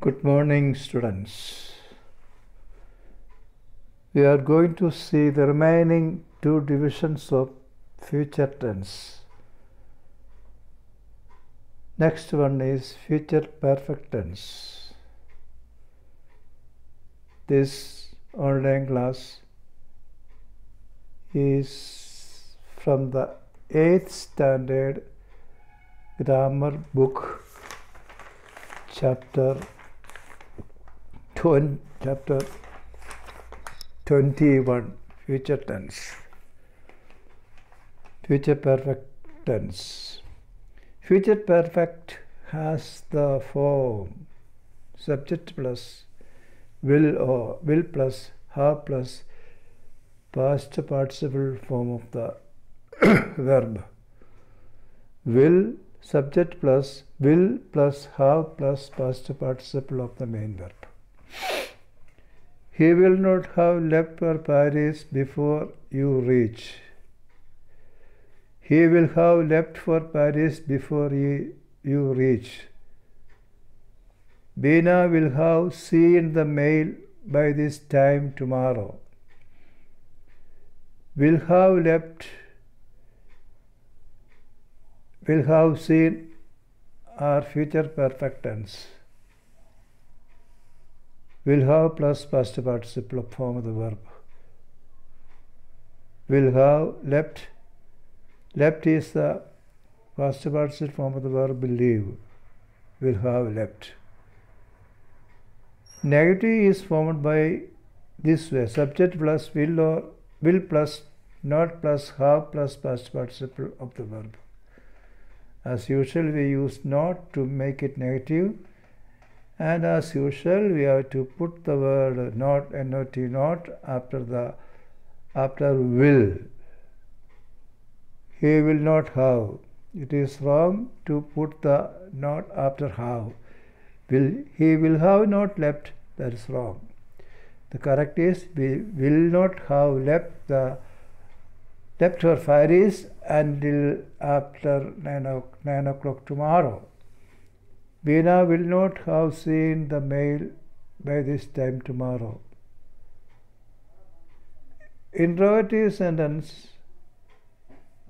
Good morning, students. We are going to see the remaining two divisions of future tense. Next one is future perfect tense. This online class is from the 8th standard grammar book chapter 20, chapter 21, future tense. Future perfect tense. Future perfect has the form subject plus will or will plus have plus past participle form of the verb. Will subject plus will plus have plus past participle of the main verb. He will not have left for Paris before you reach. He will have left for Paris before you reach. Bina will have seen the mail by this time tomorrow. Will have left, will have seen our future perfect tense will have plus past participle form of the verb. Will have left. Left is the past participle form of the verb leave. Will have left. Negative is formed by this way subject plus will or will plus not plus have plus past participle of the verb. As usual, we use not to make it negative and as usual we have to put the word not not not after the after will he will not have it is wrong to put the not after have will he will have not left that is wrong the correct is we will not have left the left her fires until after nine o'clock, nine o'clock tomorrow Bina will not have seen the mail by this time tomorrow. Interrogative sentence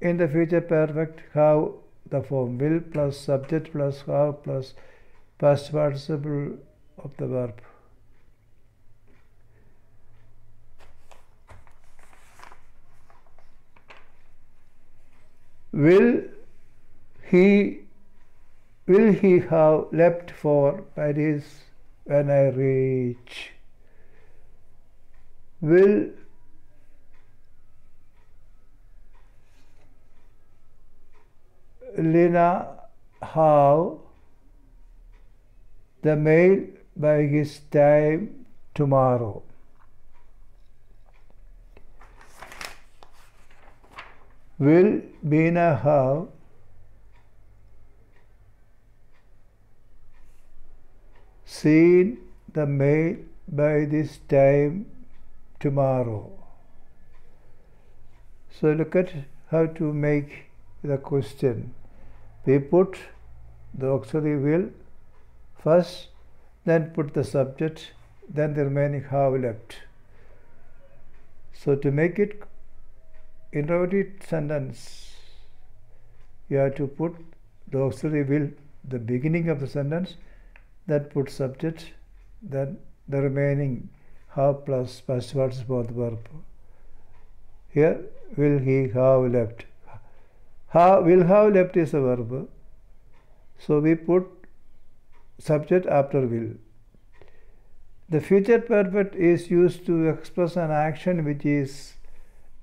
in the future perfect have the form will plus subject plus have plus past participle of the verb. Will he will he have leapt for Paris when I reach? Will Lena have the mail by his time tomorrow? Will Bina have seen the mail by this time tomorrow. So look at how to make the question. We put the auxiliary will first, then put the subject, then the remaining half left. So to make it interrogative sentence, you have to put the auxiliary will the beginning of the sentence that put subject, then the remaining half plus past both verb. Here will he have left. How will have left is a verb. So we put subject after will. The future perfect is used to express an action which is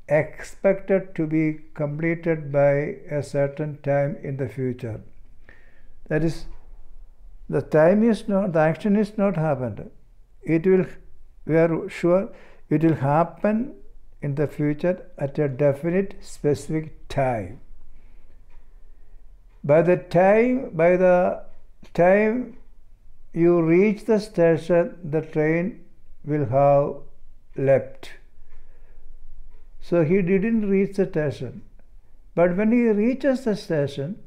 expected to be completed by a certain time in the future. That is the time is not, the action is not happened. It will, we are sure, it will happen in the future at a definite specific time. By the time, by the time you reach the station, the train will have left. So he didn't reach the station. But when he reaches the station,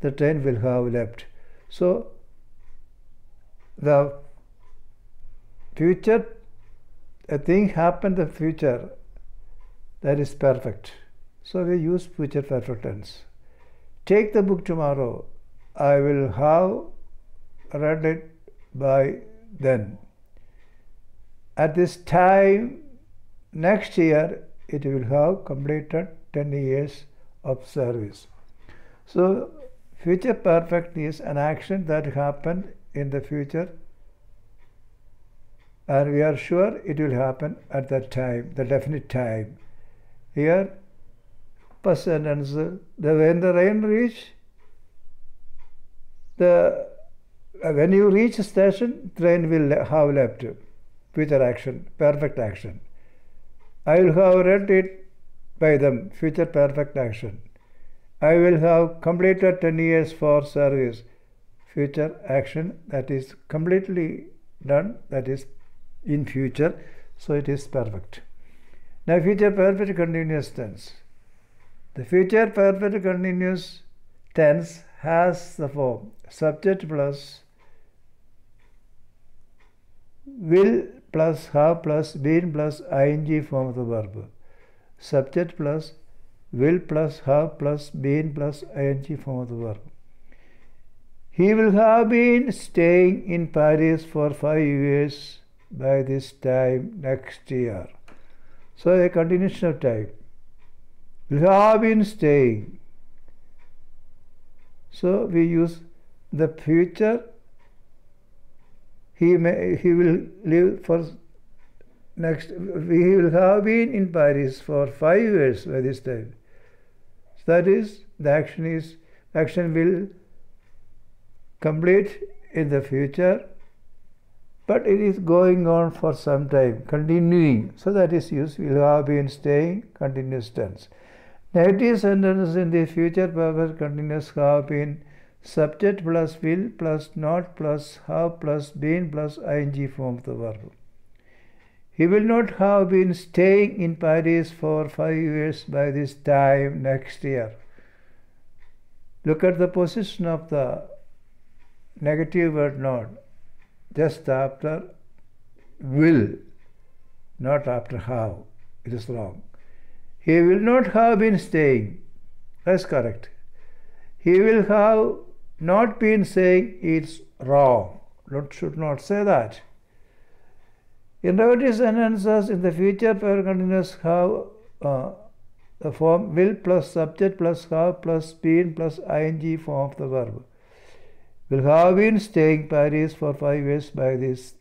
the train will have left. So the future, a thing happened in the future that is perfect. So we use future perfect tense. Take the book tomorrow. I will have read it by then. At this time, next year, it will have completed 10 years of service. So, future perfect is an action that happened in the future and we are sure it will happen at that time, the definite time. Here, person sentence, the, when the rain reach, the when you reach station, train will have left. Future action, perfect action. I will have read it by them, future perfect action. I will have completed 10 years for service future action that is completely done that is in future so it is perfect now future perfect continuous tense the future perfect continuous tense has the form subject plus will plus have plus been plus ing form of the verb. Subject plus will plus have plus been plus ing form of the verb. He will have been staying in Paris for five years by this time next year. So a continuation of time. Will have been staying. So we use the future. He may he will live for next he will have been in Paris for five years by this time. So that is the action is action will complete in the future, but it is going on for some time, continuing. So that is used will have been staying continuous tense. Negative sentences in the future perfect continuous have been subject plus will plus not plus have plus been plus ing form of the verb. He will not have been staying in Paris for five years by this time next year. Look at the position of the negative word not, just after will, not after how. It is wrong. He will not have been staying. That's correct. He will have not been saying it's wrong. Not, should not say that. Interrogative sentences in the future continuous have uh, the form will plus subject plus have plus been plus ing form of the verb will have been staying Paris for five years by this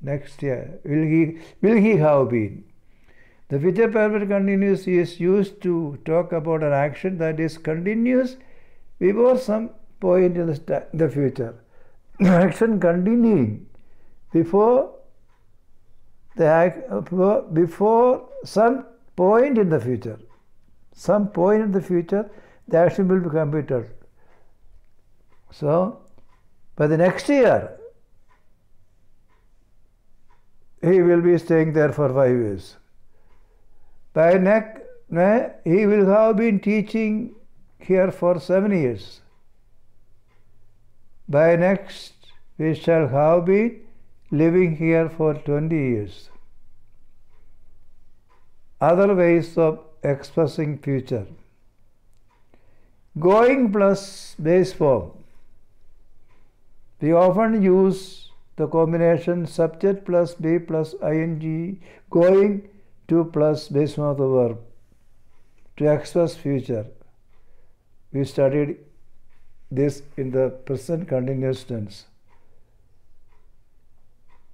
next year. Will he, will he have been? The future perfect continuous is used to talk about an action that is continuous before some point in the, the future. action continuing before the before some point in the future. Some point in the future, the action will be completed. So, by the next year, he will be staying there for five years. By next, he will have been teaching here for seven years. By next, we shall have been living here for 20 years. Other ways of expressing future. Going plus base form. We often use the combination subject plus be plus ing going to plus base of the verb to express future. We studied this in the present continuous tense.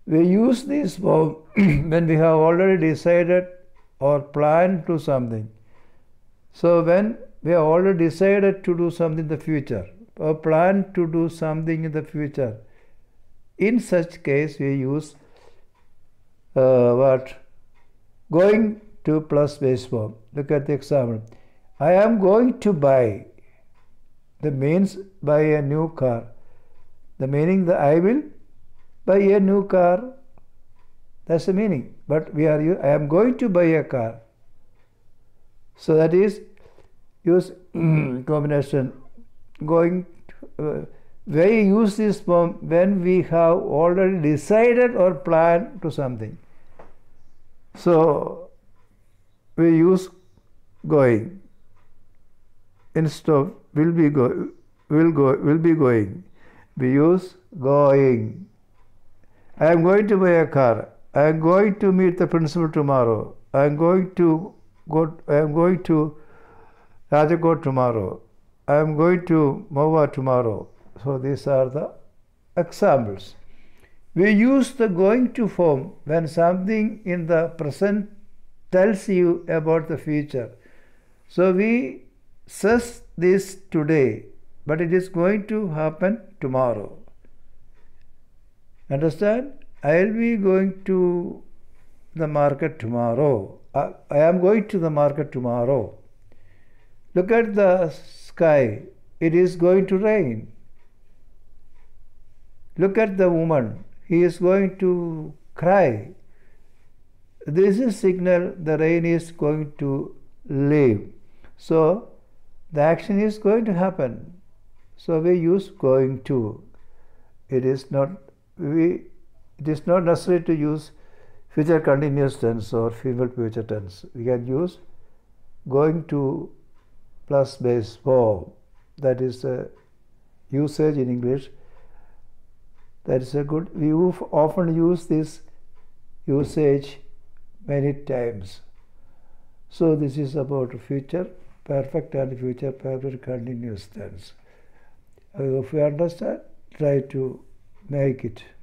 We use this verb when we have already decided or planned to something. So when we have already decided to do something in the future, or plan to do something in the future. In such case, we use uh, what? Going to plus base form. Look at the example. I am going to buy. The means buy a new car. The meaning that I will buy a new car. That's the meaning. But we are. I am going to buy a car. So that is use combination going to, uh, we use this form when we have already decided or planned to something. So we use going instead of will be go will go will be going. We use going. I am going to buy a car. I am going to meet the principal tomorrow. I am going to go I am going to go tomorrow. I am going to Mova tomorrow. So these are the examples. We use the going to form when something in the present tells you about the future. So we says this today, but it is going to happen tomorrow. Understand? I'll be going to the market tomorrow. I, I am going to the market tomorrow. Look at the sky, it is going to rain. Look at the woman, he is going to cry. This is signal the rain is going to leave. So the action is going to happen. So we use going to. It is not we it is not necessary to use future continuous tense or female future tense. We can use going to plus base 4. That is a usage in English. That is a good, we often use this usage many times. So this is about future perfect and future perfect continuous tense. If you understand, try to make it.